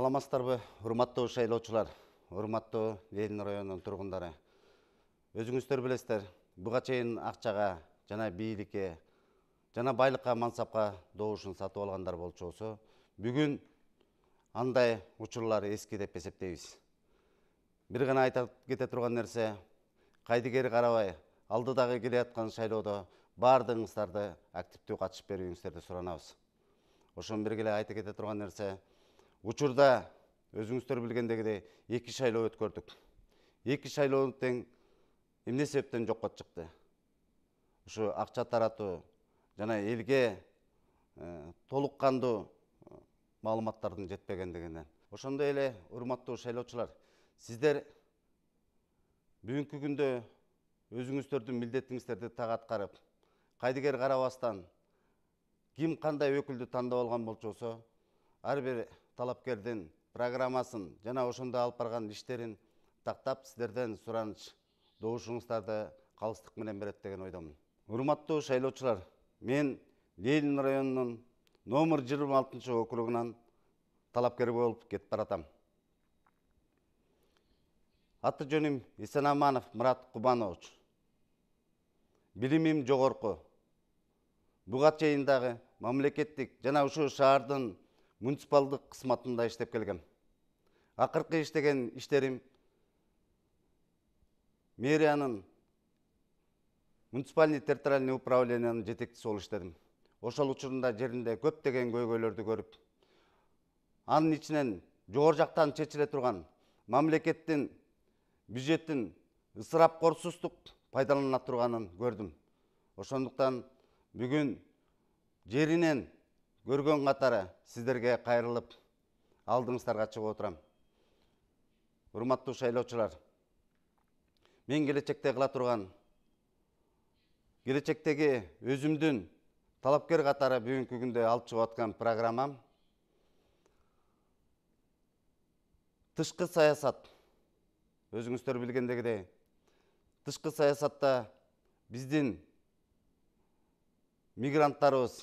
саламатсыздарбы урматтуу шайлоочулар урматтуу ленин районунун тургундары өзүңүздөр билесиздер буга чейин акчага жана бийликке жана байлыкка мансапка добушун сатып алгандар болчу болсо бүгүн андай учурлар эски деп эсептейбиз бир гана айта кете турган нерсе кайдыгери карабай алдыдагы жаткан шайлоодо баардыгыңыздарды активдүү катышып берүүңүздөрдү суранабыз ошону бирге эле айта кете турган нерсе учурда өзүңүздөр билгендегидей эки шайлоо өткөрдүк эки шайлоо тең эмне себептен жокко чыкты ушу акча таратуу жана элге э, толук кандуу э, маалыматтардын жетпегендигинен ошондой эле урматтуу шайлоочулар сиздер бүгүнкү күндө өзүңүздөрдүн милдетиңиздерди так аткарып кайдыгер карабастан ким кандай өкүлдү тандап алган болчу болсо ар бир талапкердин программасын жана ошондо алып барган иштерин тактап сиздерден сураныч добушуңуздарды калыстык менен берет деген ойдомун урматтуу шайлоочулар мен ленин районунун номер жыйырма алтынчы округунан талапкер болуп кетип баратам аты жөнүм эсенаманов мурат кубанович билимим жогорку буга чейин дагы мамлекеттик жана ушул шаардын муниципалдык кысматында иштеп келгем акыркы иштеген иштерим мэриянын муниципальный территориальный управлениянын жетекчиси болуп иштедим ошол учурунда жеринде көптөгөн көйгөйлөрдү көрүп анын ичинен жогору жактан чечиле турган мамлекеттин бюджеттин ысырапкорсуздук пайдалана турганын көрдүм ошондуктан бүгүн жеринен көрген қатары сіздерге қайырылып алдыңыздарға шығып отырам құрметті шайлаушылар мен келечекте қыла тұрған келешектегі өзімдің талапкер қатары бүгінгі күнде алып шығып жатқан программам тышқы саясат өзіңіздер білгендегідей тышқы саясатта біздің мигранттарыбыз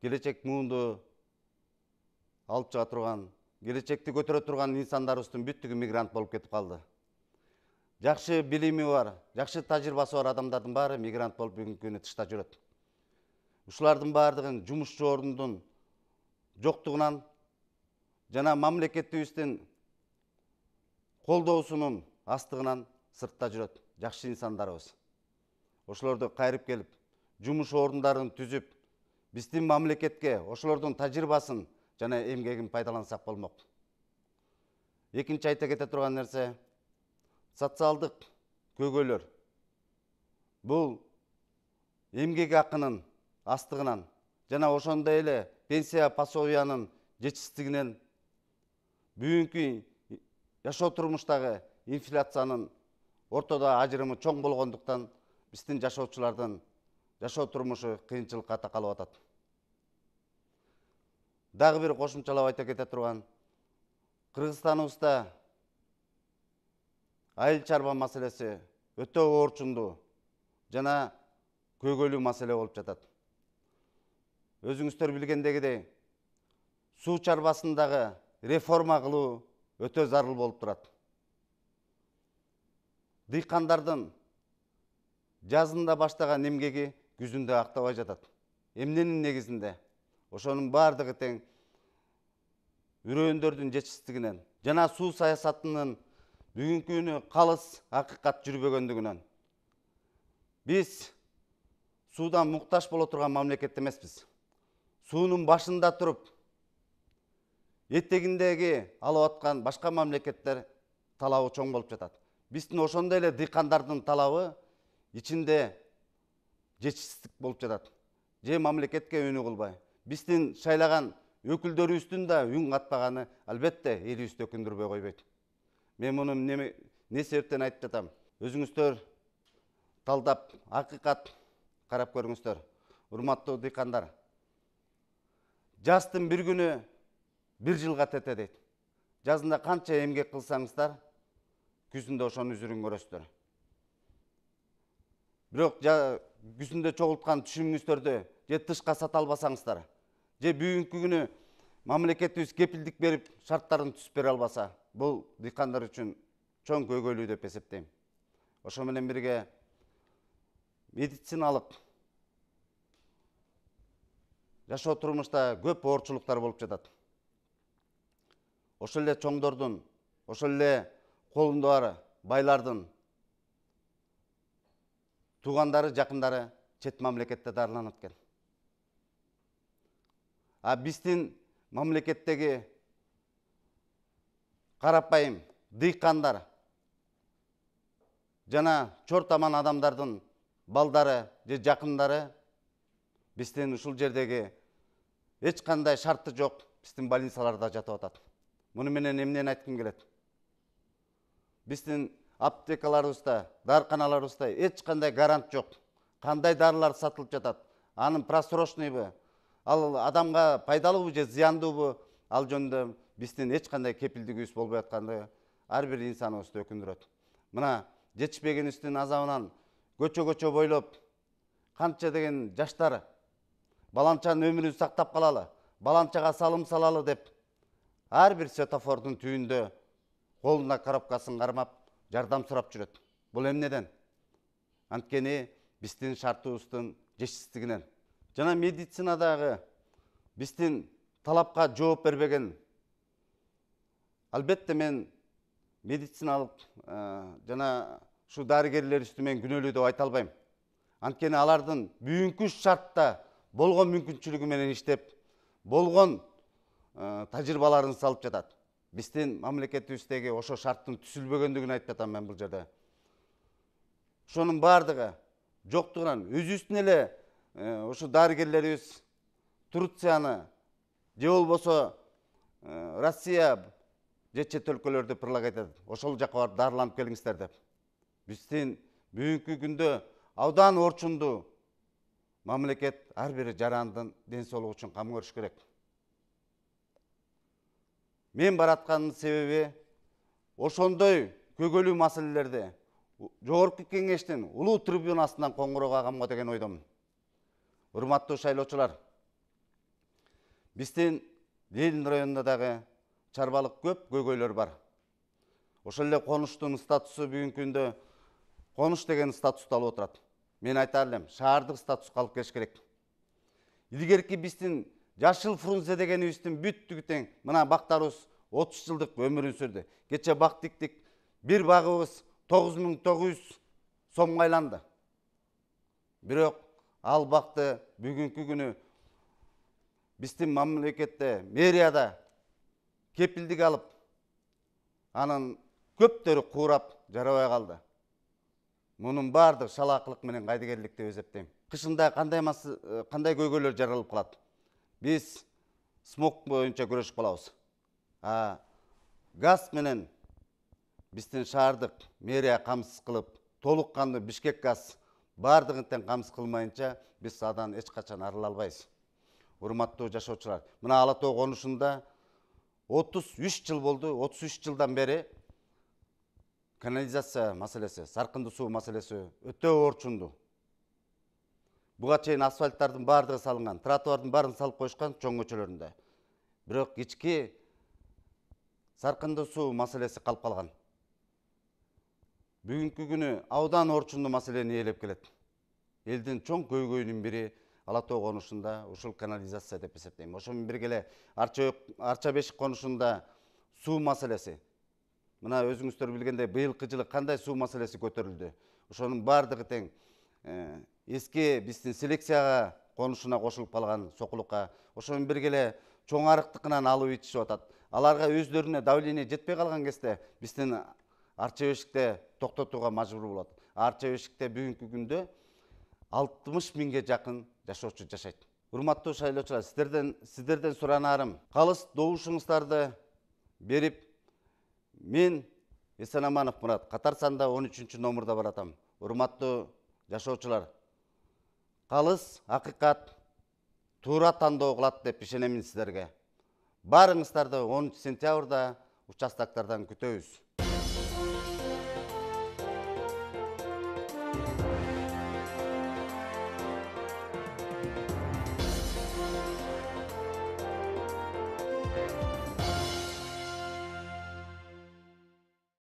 келечек муунду алып чыга турган келечекти көтөрө турган инсандарыбыздын бүттүгү мигрант болуп кетип калды жакшы билими бар жакшы тажрыйбасы бар адамдардын баары мигрант болуп бүгүнкү күнү тышта жүрөт ушулардын баардыгын жумушчу орундун жоктугунан жана мамлекетибиздин колдоосунун астыгынан сыртта жүрөт жакшы инсандарыбыз ошолорду кайрып келип жумуш орундарын түзүп Біздің мамлекетке ошолордун тажрыйбасын және эмгегин пайдалансақ болмақ. екінші айта кете тұрған нәрсе социалдык көйгөйлөр Бұл эмгек акынын астығынан жана ошондой эле пенсия пособиянын жетишсиздигинен бүгүнкү жашоо турмуштагы инфляциянын ортодо ажырымы чоң болғандықтан биздин жашоочулардын жашоо турмушу кыйынчылыкка такалып атат дагы бир кошумчалап айта кете турган кыргызстаныбызда айыл чарба маселеси өтө оорчундуу жана көйгөйлүү маселе болуп жатат өзүңүздөр билгендегидей суу чарбасындагы реформа кылуу өтө зарыл болуп турат дыйкандардын жазында баштаган эмгеги жүзүндө актабай жатат эмненин негизинде ошонун баардыгы тең үрөөндөрдүн жетишсиздигинен жана суу саясатынын бүгүнкү күнү калыс акыйкат жүрбөгөндүгүнөн биз суудан муктаж боло турган мамлекет эмеспиз суунун башында туруп этегиндеги алып аткан башка мамлекеттер талабы чоң болуп жатат биздин ошондой эле дыйкандардын талабы ичинде жетишсиздик болуп жатат же мамлекетке өнүгө кылбай биздин шайлаган өкүлдөрүбүздүн да үн катпаганы албетте элибизди өкүндүрбөй койбойт мен муну эмне себептен айтып жатам өзүңүздөр талдап акыйкат карап көрүңүздөр урматтуу дыйкандар жаздын бир күнү бир жылга тете дейт жазында канча эмгек кылсаңыздар күзүндө ошонун үзүрүн көрөсүздөр бирок күзүндө чогулткан түшүмүңүздөрдү же тышка сата албасаңыздар же бүгүнкү күнү мамлекетибиз кепилдик берип шарттарын түзүп бере албаса бул дыйкандар үчүн чоң көйгөйлүү деп эсептейм ошо менен бирге медициналык жашоо турмушта көп оорчулуктар болуп жатат ошол эле чоңдордун ошол эле колунда бар байлардын туғандары жақындары чет мамлекетте дарыланып кен а біздің мамлекеттегі қарапайым диқандар жана чор адамдардың балдары же жақындары біздің ушул жердегі ешқандай шарты жоқ біздің больницаларда жатып атат мұны менен эмнени айткым келет біздің аптекаларыбызда эч ешқандай гарант жоқ қандай дарылар сатылып жатат анын просрочныйбы ал адамға пайдалуубу же зыяндуубу ал жөнүндө биздин эч кандай кепилдигибиз болбой аткандыгы ар бир инсаныбызды өкүндүрөт мына жетишпегенибиздин азабынан көчө көчө бойлоп канча деген жаштар баланчанын өмүрүн сактап калалы баланчага салым салалы деп ар бир светофордун түбүндө колуна коробкасын кармап жардам сұрап жүреді бұл эмнеден анткени биздин шартыбыздын жетишсиздигинен жана медицинадагы биздин талапка жооп бербеген албетте мен медициналык ә, жана ушу дарыгерлерибизди мен күнөөлүү деп айта албайм анткени алардын бүгүнкү шартта болгон мүмкүнчүлүгү менен иштеп болгон ә, тажрыйбаларын салып жатат биздин мамлекетибиздеги ошо шарттын түзүлбөгөндүгүн айтып атам мен бул жерде ошонун баардыгы жоктугунан өзүбүздүн эле ушу э, дарыгерлерибиз турцияны же болбосо э, россия же чет өлкөлөрдү предлагать ошол жака барып дарыланып келиңиздер деп биздин бүгүнкү күндө абдан орчундуу мамлекет ар бир жарандын ден соолугу үчүн кам көрүш керек мен баратқанын себебе ошондой көгөлүү маселелерди жогорку кеңештин улуу трибунасынан коңгуроо кагамга деген ойдомун урматтуу шайлоочулар биздин ленин районунда дагы чарбалык көп көйгөйлөр бар ошол эле конуштун статусу бүгүнкү күндө конуш деген статусту алып отурат мен айтар элем шаардык статуска алып келиш керек илгерки биздин жашыл фрунзе деген үстін тең мына бактарыбыз отуз жылдык өмүрүн сүрдү кече бак тиктик бир багыбыз тогуз миң тогуз жүз сомго айланды бирок ал бакты бүгүнкү күнү биздин мамлекетте мэрияда кепилдик алып анын көптөрү куурап жарабай қалды. мунун баардыгы шалаакылык менен кайдыгерлик деп эсептейм қандай кандай кандай көйгөйлөр жаралып калат біз смог бойынша күрөшүп калабыз газ менен биздин шаардык мэрия камсыз кылып толыққанды кандуу бишкек газ баардыгын тең камсыз кылмайынча биз адан эч качан арыла албайбыз урматтуу жашоочулар мына ала тоо конушунда отуз жыл болду 33 жылдан бери канализация маселеси сарқынды суу маселеси өтө орчунду буга чейин асфальттардын баардыгы салынган тротуардын баарын салып коюшкан чоң көчөлөрүндө Бірақ ички сарқынды су маселеси қалып қалған. бүгүнкү күнү аудан орчунду маселени елеп келет Елдің чоң көйгөйүнүн бири ала тоо конушунда канализация деп эсептейм ошо менен арча бешик конушунда су маселеси мына өзүңүздөр билгендей быйылкы жылы қандай су маселеси көтерілді. ошонун бардығы тең Э, эски биздин селекцияга конушуна кошулуп калган сокулукка ошонуеен бирге эле чоң арыктыкынан алып ичишип атат аларга өздөрүнө давление жетпей калган кезде биздин арча бешикте токтотууга мажбур болот арча бешикте бүгүнкү күндө алтымыш миңге жакын жашоочу жашайт урматтуу шайлоочулар сиздерден сиздерден суранаарым калыс добушуңуздарды берип мен эсен аманов мурат катар санда он үчүнчү номурда баратам урматтуу жашоочулар калыс акыйкат туура тандоо кылат деп ишенемин сиздерге баарыңыздарды онунчу сентябрда участоктардан күтөбүз